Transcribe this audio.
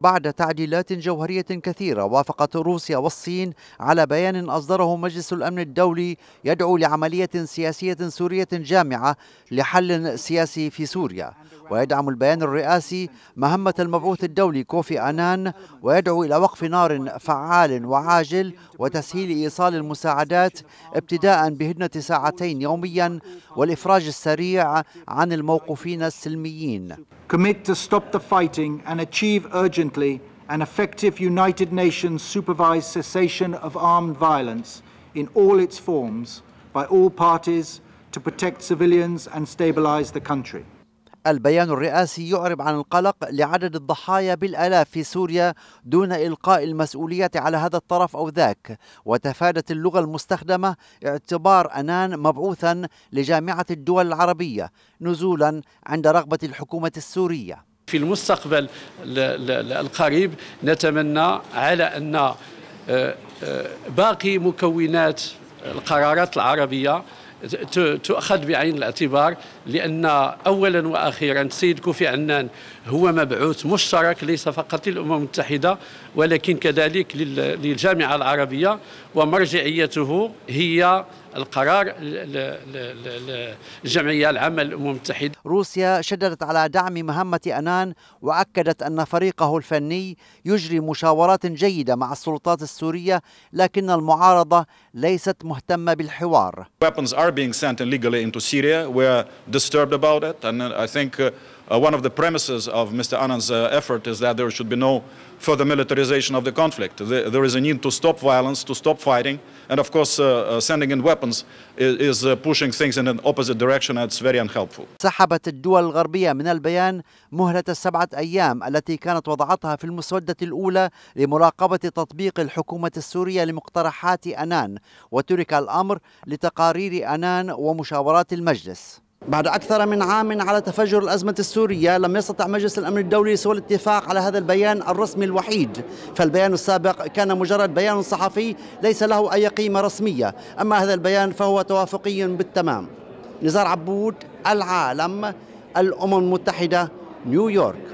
بعد تعديلات جوهرية كثيرة وافقت روسيا والصين على بيان أصدره مجلس الأمن الدولي يدعو لعملية سياسية سورية جامعة لحل سياسي في سوريا ويدعم البيان الرئاسي مهمة المبعوث الدولي كوفي أنان ويدعو إلى وقف نار فعال وعاجل وتسهيل إيصال المساعدات ابتداء بهدنة ساعتين يوميا والإفراج السريع عن الموقوفين السلميين. Commit to stop the fighting and achieve urgent urgently an effective United Nations supervised cessation of armed violence in all its forms by all parties to protect civilians and stabilize the country. البيان الرئاسي يعرب عن القلق لعدد الضحايا بالآلاف في سوريا دون إلقاء المسؤولية على هذا الطرف أو ذاك وتفادت اللغة المستخدمة اعتبار أنان مبعوثا لجامعة الدول العربية نزولا عند رغبة الحكومة السورية في المستقبل القريب نتمنى على أن آه، آه، باقي مكونات القرارات العربية تؤخذ بعين الاعتبار لان اولا واخيرا السيد كوفي عنان هو مبعوث مشترك ليس فقط للامم المتحده ولكن كذلك للجامعه العربيه ومرجعيته هي القرار الجمعية العامة للأمم المتحدة روسيا شددت على دعم مهمة أنان وأكدت أن فريقه الفني يجري مشاورات جيدة مع السلطات السورية لكن المعارضة ليست مهتمة بالحوار. Weapons are being sent illegally into Syria. disturbed about it and I think uh, Uh, one of the premises of Mr. Anand's uh, effort is that there should be no further militarization of the conflict. The, there is a need to stop violence, to stop fighting, and of course uh, sending in weapons is, is pushing things in an opposite direction and it's very unhelpful. سحبت الدول الغربية من البيان مهلة السبعة أيام التي كانت وضعتها في المسودة الأولى لمراقبة تطبيق الحكومة السورية لمقترحات أنان وترك الأمر لتقارير أنان ومشاورات المجلس. بعد أكثر من عام على تفجر الأزمة السورية لم يستطع مجلس الأمن الدولي سوى الاتفاق على هذا البيان الرسمي الوحيد فالبيان السابق كان مجرد بيان صحفي ليس له أي قيمة رسمية أما هذا البيان فهو توافقي بالتمام نزار عبود العالم الأمم المتحدة نيويورك